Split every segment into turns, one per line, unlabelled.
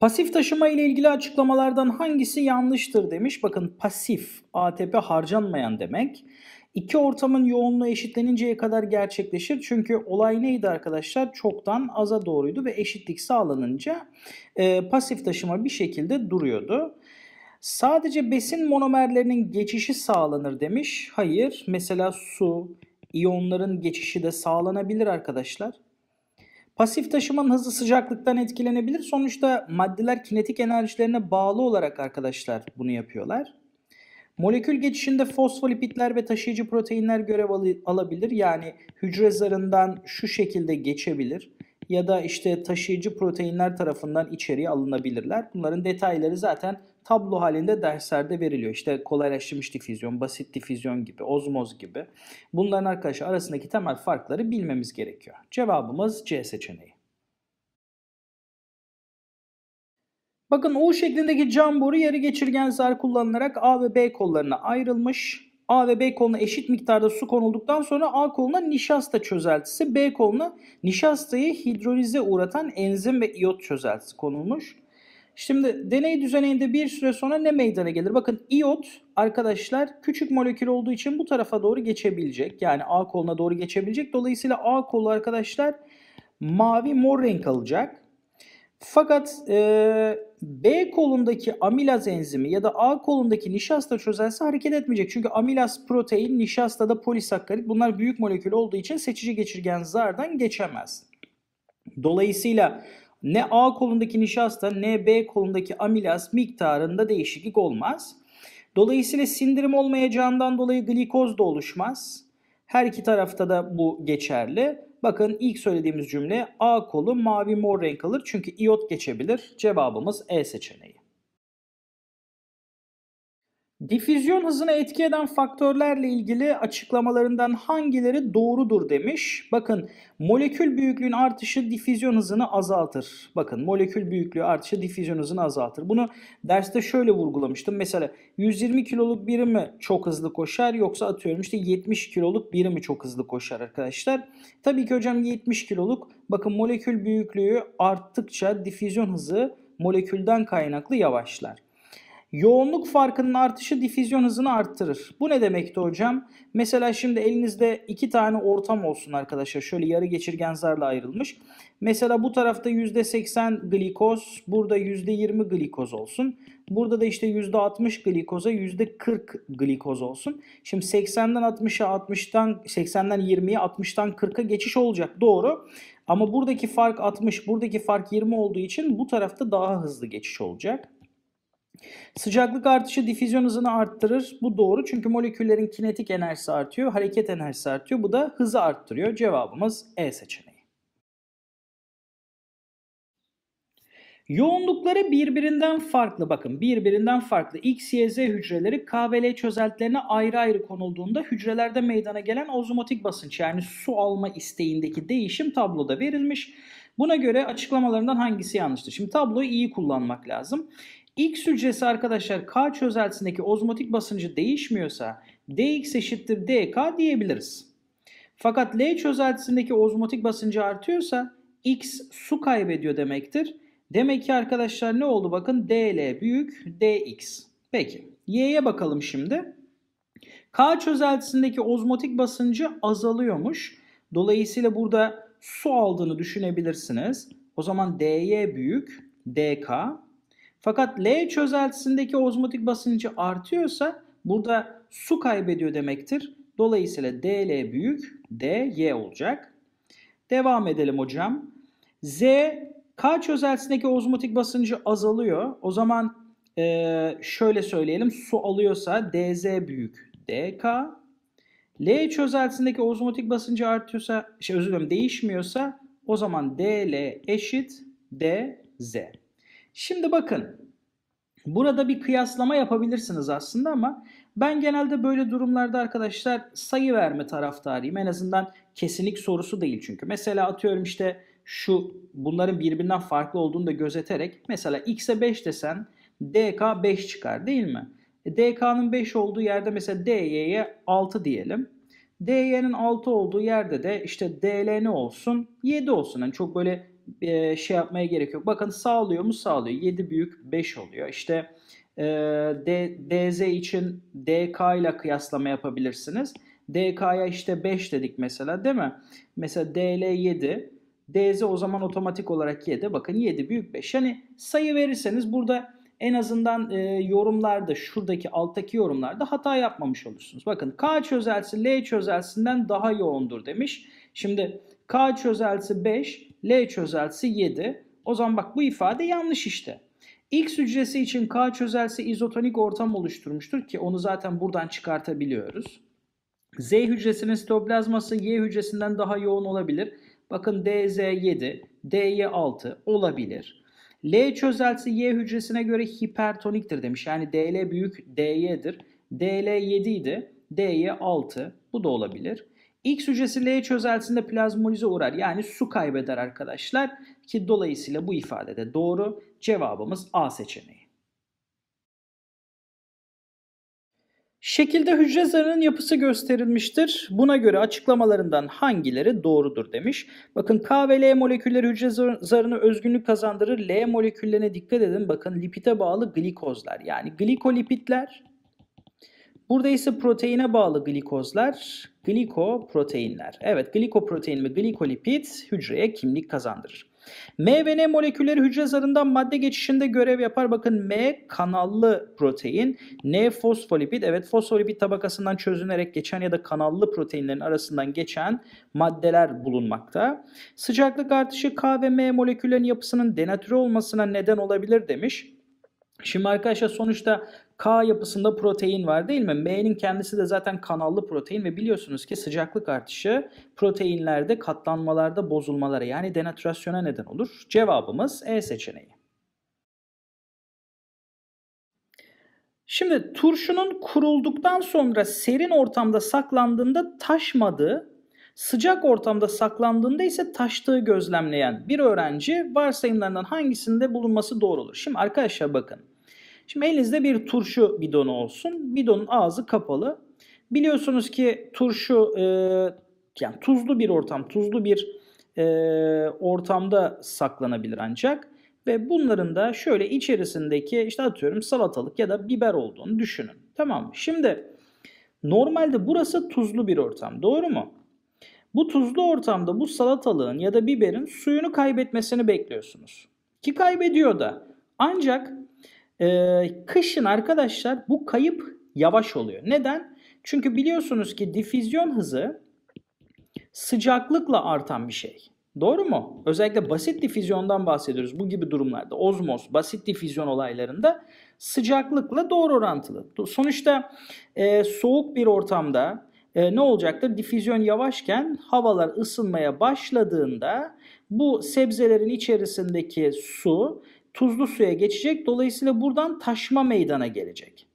Pasif taşıma ile ilgili açıklamalardan hangisi yanlıştır demiş. Bakın pasif ATP harcanmayan demek. İki ortamın yoğunluğu eşitleninceye kadar gerçekleşir. Çünkü olay neydi arkadaşlar? Çoktan aza doğruydu ve eşitlik sağlanınca e, pasif taşıma bir şekilde duruyordu. Sadece besin monomerlerinin geçişi sağlanır demiş. Hayır. Mesela su, iyonların geçişi de sağlanabilir arkadaşlar. Pasif taşımanın hızı sıcaklıktan etkilenebilir. Sonuçta maddeler kinetik enerjilerine bağlı olarak arkadaşlar bunu yapıyorlar. Molekül geçişinde fosfolipitler ve taşıyıcı proteinler görev al alabilir. Yani hücre zarından şu şekilde geçebilir ya da işte taşıyıcı proteinler tarafından içeriye alınabilirler. Bunların detayları zaten tablo halinde derslerde veriliyor. İşte kolaylaştırılmış difüzyon, basit difüzyon gibi, ozmoz gibi. Bunların arkadaşlar arasındaki temel farkları bilmemiz gerekiyor. Cevabımız C seçeneği. Bakın U şeklindeki cam boru yarı geçirgen zar kullanılarak A ve B kollarına ayrılmış. A ve B koluna eşit miktarda su konulduktan sonra A koluna nişasta çözeltisi, B koluna nişastayı hidrolize uğratan enzim ve iot çözeltisi konulmuş. Şimdi deney düzeninde bir süre sonra ne meydana gelir? Bakın iot arkadaşlar küçük molekül olduğu için bu tarafa doğru geçebilecek. Yani A koluna doğru geçebilecek. Dolayısıyla A kolu arkadaşlar mavi mor renk alacak. Fakat e, B kolundaki amilaz enzimi ya da A kolundaki nişasta çözelse hareket etmeyecek. Çünkü amilaz protein, nişasta da polisakkarit bunlar büyük molekül olduğu için seçici geçirgen zardan geçemez. Dolayısıyla ne A kolundaki nişasta ne B kolundaki amilaz miktarında değişiklik olmaz. Dolayısıyla sindirim olmayacağından dolayı glikoz da oluşmaz. Her iki tarafta da bu geçerli. Bakın ilk söylediğimiz cümle A kolu mavi mor renk alır çünkü iot geçebilir. Cevabımız E seçeneği. Difüzyon hızına etki eden faktörlerle ilgili açıklamalarından hangileri doğrudur demiş. Bakın molekül büyüklüğün artışı difüzyon hızını azaltır. Bakın molekül büyüklüğü artışı difüzyon hızını azaltır. Bunu derste şöyle vurgulamıştım. Mesela 120 kiloluk biri mi çok hızlı koşar yoksa atıyorum işte 70 kiloluk biri mi çok hızlı koşar arkadaşlar. Tabii ki hocam 70 kiloluk bakın molekül büyüklüğü arttıkça difüzyon hızı molekülden kaynaklı yavaşlar. Yoğunluk farkının artışı difüzyon hızını arttırır. Bu ne demekti hocam? Mesela şimdi elinizde iki tane ortam olsun arkadaşlar. Şöyle yarı geçirgen zarla ayrılmış. Mesela bu tarafta %80 glikoz, burada %20 glikoz olsun. Burada da işte %60 glikoza %40 glikoz olsun. Şimdi 80'den 60'a 60'tan 80'den 20'ye 60'tan 40'a geçiş olacak doğru. Ama buradaki fark 60, buradaki fark 20 olduğu için bu tarafta daha hızlı geçiş olacak. Sıcaklık artışı difüzyon hızını arttırır. Bu doğru çünkü moleküllerin kinetik enerjisi artıyor, hareket enerjisi artıyor. Bu da hızı arttırıyor. Cevabımız E seçeneği. Yoğunlukları birbirinden farklı bakın birbirinden farklı X, Y, Z hücreleri KVL çözeltilerine ayrı ayrı konulduğunda hücrelerde meydana gelen ozmotik basınç yani su alma isteğindeki değişim tabloda verilmiş. Buna göre açıklamalarından hangisi yanlıştır? Şimdi tabloyu iyi kullanmak lazım. X hücresi arkadaşlar K çözeltisindeki ozmotik basıncı değişmiyorsa Dx eşittir dk diyebiliriz. Fakat L çözeltisindeki ozmotik basıncı artıyorsa X su kaybediyor demektir. Demek ki arkadaşlar ne oldu bakın DL büyük DX. Peki Y'ye bakalım şimdi. K çözeltisindeki ozmotik basıncı azalıyormuş. Dolayısıyla burada su aldığını düşünebilirsiniz. O zaman DY büyük DK fakat L çözeltisindeki ozmotik basıncı artıyorsa burada su kaybediyor demektir. Dolayısıyla DL büyük DY olacak. Devam edelim hocam. Z K çözeltisindeki ozmotik basıncı azalıyor. O zaman ee, şöyle söyleyelim su alıyorsa dz büyük dk. L çözeltisindeki ozmotik basıncı artıyorsa, şey özür dilerim değişmiyorsa o zaman dl eşit dz. Şimdi bakın burada bir kıyaslama yapabilirsiniz aslında ama ben genelde böyle durumlarda arkadaşlar sayı verme taraftarıyım. En azından kesinlik sorusu değil çünkü. Mesela atıyorum işte şu bunların birbirinden farklı olduğunu da gözeterek mesela x'e 5 desen dk 5 çıkar değil mi? E, dk'nın 5 olduğu yerde mesela dy'ye 6 diyelim. dy'nin 6 olduğu yerde de işte dl ne olsun? 7 olsun. Yani çok böyle e, şey yapmaya gerek yok. Bakın sağlıyor mu sağlıyor. 7 büyük 5 oluyor. İşte e, D, DZ için DK ile kıyaslama yapabilirsiniz. DK'ya işte 5 dedik mesela değil mi? Mesela DL 7. DZ o zaman otomatik olarak 7. Bakın 7 büyük 5. Yani sayı verirseniz burada en azından e, yorumlarda şuradaki alttaki yorumlarda hata yapmamış olursunuz. Bakın K çözelsi L çözelsinden daha yoğundur demiş. Şimdi K çözelsi 5, L çözelsi 7. O zaman bak bu ifade yanlış işte. X hücresi için K çözelsi izotonik ortam oluşturmuştur ki onu zaten buradan çıkartabiliyoruz. Z hücresinin sitoplazması Y hücresinden daha yoğun olabilir. Bakın DZ7, DY6 olabilir. L çözeltisi Y hücresine göre hipertoniktir demiş. Yani DL büyük DY'dir. DL7 idi. DY6 bu da olabilir. X hücresi L çözeltisinde plazmolize uğrar yani su kaybeder arkadaşlar ki dolayısıyla bu ifadede doğru. Cevabımız A seçeneği. Şekilde hücre zarının yapısı gösterilmiştir. Buna göre açıklamalarından hangileri doğrudur demiş. Bakın K ve L molekülleri hücre zarını özgünlük kazandırır. L moleküllerine dikkat edin. Bakın lipite bağlı glikozlar yani glikolipitler Burada ise proteine bağlı glikozlar, glikoproteinler. Evet glikoprotein ve glikolipid hücreye kimlik kazandırır. M ve N molekülleri hücre zarından madde geçişinde görev yapar. Bakın M kanallı protein, N fosfolipid. Evet fosfolipid tabakasından çözünerek geçen ya da kanallı proteinlerin arasından geçen maddeler bulunmakta. Sıcaklık artışı K ve M moleküllerin yapısının denatüre olmasına neden olabilir demiş. Şimdi arkadaşlar sonuçta K yapısında protein var değil mi? M'nin kendisi de zaten kanallı protein ve biliyorsunuz ki sıcaklık artışı proteinlerde katlanmalarda bozulmalara yani denatürasyona neden olur. Cevabımız E seçeneği. Şimdi turşunun kurulduktan sonra serin ortamda saklandığında taşmadığı, sıcak ortamda saklandığında ise taştığı gözlemleyen bir öğrenci varsayımlarından hangisinde bulunması doğru olur? Şimdi arkadaşlar bakın. Şimdi elinizde bir turşu bidonu olsun. Bidonun ağzı kapalı. Biliyorsunuz ki turşu e, yani tuzlu bir ortam, tuzlu bir e, ortamda saklanabilir ancak. Ve bunların da şöyle içerisindeki işte atıyorum salatalık ya da biber olduğunu düşünün. Tamam mı? Şimdi normalde burası tuzlu bir ortam doğru mu? Bu tuzlu ortamda bu salatalığın ya da biberin suyunu kaybetmesini bekliyorsunuz. Ki kaybediyor da. Ancak ee, kışın arkadaşlar bu kayıp yavaş oluyor. Neden? Çünkü biliyorsunuz ki difüzyon hızı sıcaklıkla artan bir şey. Doğru mu? Özellikle basit difüzyondan bahsediyoruz. Bu gibi durumlarda ozmoz, basit difüzyon olaylarında sıcaklıkla doğru orantılı. Sonuçta e, soğuk bir ortamda e, ne olacaktır? Difüzyon yavaşken havalar ısınmaya başladığında bu sebzelerin içerisindeki su tuzlu suya geçecek. Dolayısıyla buradan taşma meydana gelecek.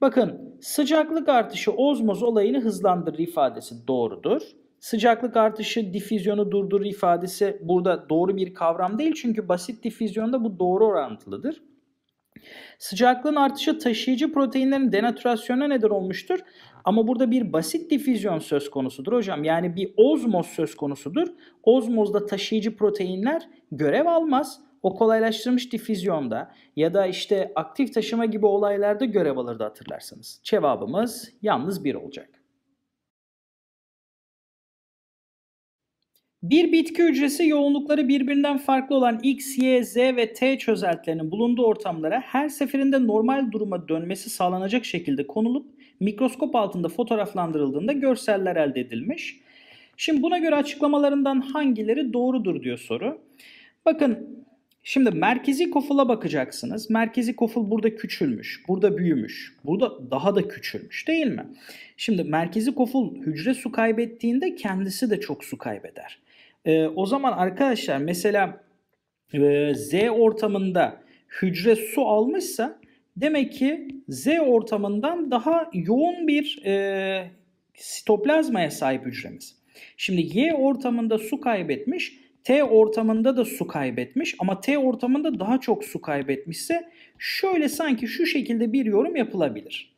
Bakın sıcaklık artışı ozmoz olayını hızlandırır ifadesi doğrudur. Sıcaklık artışı difüzyonu durdurur ifadesi burada doğru bir kavram değil çünkü basit difüzyonda bu doğru orantılıdır. Sıcaklığın artışı taşıyıcı proteinlerin denatürasyona neden olmuştur. Ama burada bir basit difüzyon söz konusudur hocam. Yani bir ozmoz söz konusudur. Ozmozda taşıyıcı proteinler görev almaz o kolaylaştırmış difüzyonda ya da işte aktif taşıma gibi olaylarda görev alırdı hatırlarsanız. Cevabımız yalnız bir olacak. Bir bitki hücresi yoğunlukları birbirinden farklı olan X, Y, Z ve T çözeltilerinin bulunduğu ortamlara her seferinde normal duruma dönmesi sağlanacak şekilde konulup mikroskop altında fotoğraflandırıldığında görseller elde edilmiş. Şimdi buna göre açıklamalarından hangileri doğrudur diyor soru. Bakın Şimdi merkezi kofula bakacaksınız. Merkezi koful burada küçülmüş, burada büyümüş, burada daha da küçülmüş değil mi? Şimdi merkezi koful hücre su kaybettiğinde kendisi de çok su kaybeder. Ee, o zaman arkadaşlar mesela e, Z ortamında hücre su almışsa demek ki Z ortamından daha yoğun bir e, sitoplazmaya sahip hücremiz. Şimdi Y ortamında su kaybetmiş T ortamında da su kaybetmiş ama T ortamında daha çok su kaybetmişse şöyle sanki şu şekilde bir yorum yapılabilir.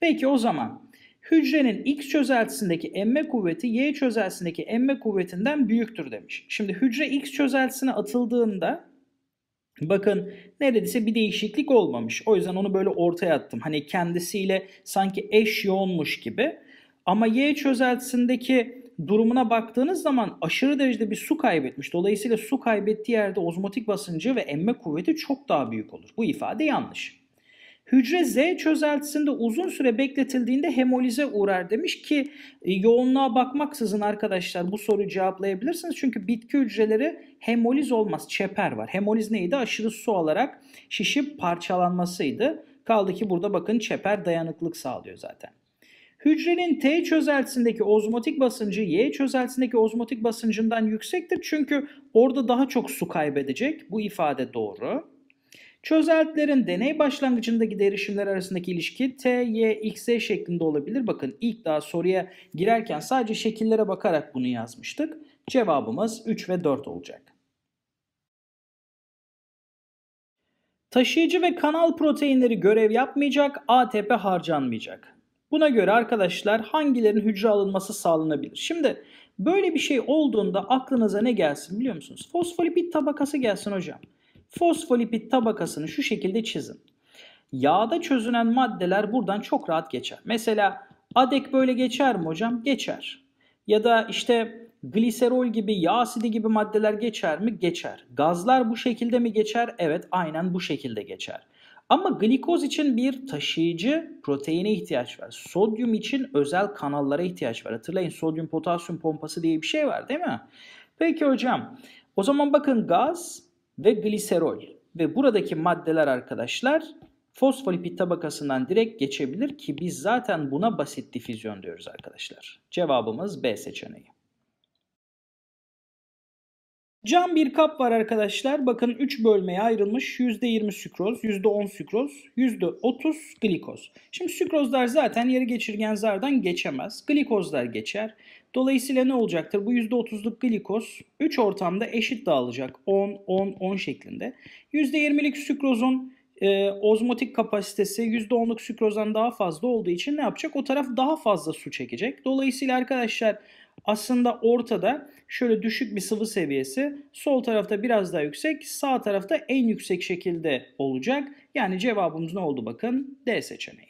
Peki o zaman hücrenin X çözeltisindeki emme kuvveti Y çözeltisindeki emme kuvvetinden büyüktür demiş. Şimdi hücre X çözeltisine atıldığında bakın neredeyse bir değişiklik olmamış. O yüzden onu böyle ortaya attım. Hani kendisiyle sanki eş yoğunmuş gibi. Ama Y çözeltisindeki durumuna baktığınız zaman aşırı derecede bir su kaybetmiş. Dolayısıyla su kaybettiği yerde ozmotik basıncı ve emme kuvveti çok daha büyük olur. Bu ifade yanlış. Hücre Z çözeltisinde uzun süre bekletildiğinde hemolize uğrar demiş ki e, yoğunluğa bakmaksızın arkadaşlar bu soruyu cevaplayabilirsiniz. Çünkü bitki hücreleri hemoliz olmaz çeper var. Hemoliz neydi? Aşırı su alarak şişip parçalanmasıydı. Kaldı ki burada bakın çeper dayanıklık sağlıyor zaten. Hücrenin T çözeltisindeki ozmotik basıncı Y çözeltisindeki ozmotik basıncından yüksektir. Çünkü orada daha çok su kaybedecek. Bu ifade doğru. Çözeltilerin deney başlangıcındaki derişimler arasındaki ilişki T, Y, X, Z şeklinde olabilir. Bakın ilk daha soruya girerken sadece şekillere bakarak bunu yazmıştık. Cevabımız 3 ve 4 olacak. Taşıyıcı ve kanal proteinleri görev yapmayacak, ATP harcanmayacak. Buna göre arkadaşlar hangilerin hücre alınması sağlanabilir? Şimdi böyle bir şey olduğunda aklınıza ne gelsin biliyor musunuz? Fosfolipid tabakası gelsin hocam. Fosfolipid tabakasını şu şekilde çizin. Yağda çözünen maddeler buradan çok rahat geçer. Mesela adek böyle geçer mi hocam? Geçer. Ya da işte gliserol gibi, yağ asidi gibi maddeler geçer mi? Geçer. Gazlar bu şekilde mi geçer? Evet, aynen bu şekilde geçer. Ama glikoz için bir taşıyıcı proteine ihtiyaç var. Sodyum için özel kanallara ihtiyaç var. Hatırlayın sodyum potasyum pompası diye bir şey var değil mi? Peki hocam o zaman bakın gaz ve gliserol ve buradaki maddeler arkadaşlar fosfolipid tabakasından direkt geçebilir ki biz zaten buna basit difüzyon diyoruz arkadaşlar. Cevabımız B seçeneği. Cam bir kap var arkadaşlar. Bakın 3 bölmeye ayrılmış. %20 sükroz, %10 sükroz, %30 glikoz. Şimdi sükrozlar zaten yarı geçirgen zardan geçemez. Glikozlar geçer. Dolayısıyla ne olacaktır? Bu %30'luk glikoz 3 ortamda eşit dağılacak. 10, 10, 10 şeklinde. %20'lik sükrozun e, ozmotik kapasitesi %10'luk sükrozdan daha fazla olduğu için ne yapacak? O taraf daha fazla su çekecek. Dolayısıyla arkadaşlar aslında ortada şöyle düşük bir sıvı seviyesi, sol tarafta biraz daha yüksek, sağ tarafta en yüksek şekilde olacak. Yani cevabımız ne oldu bakın? D seçeneği.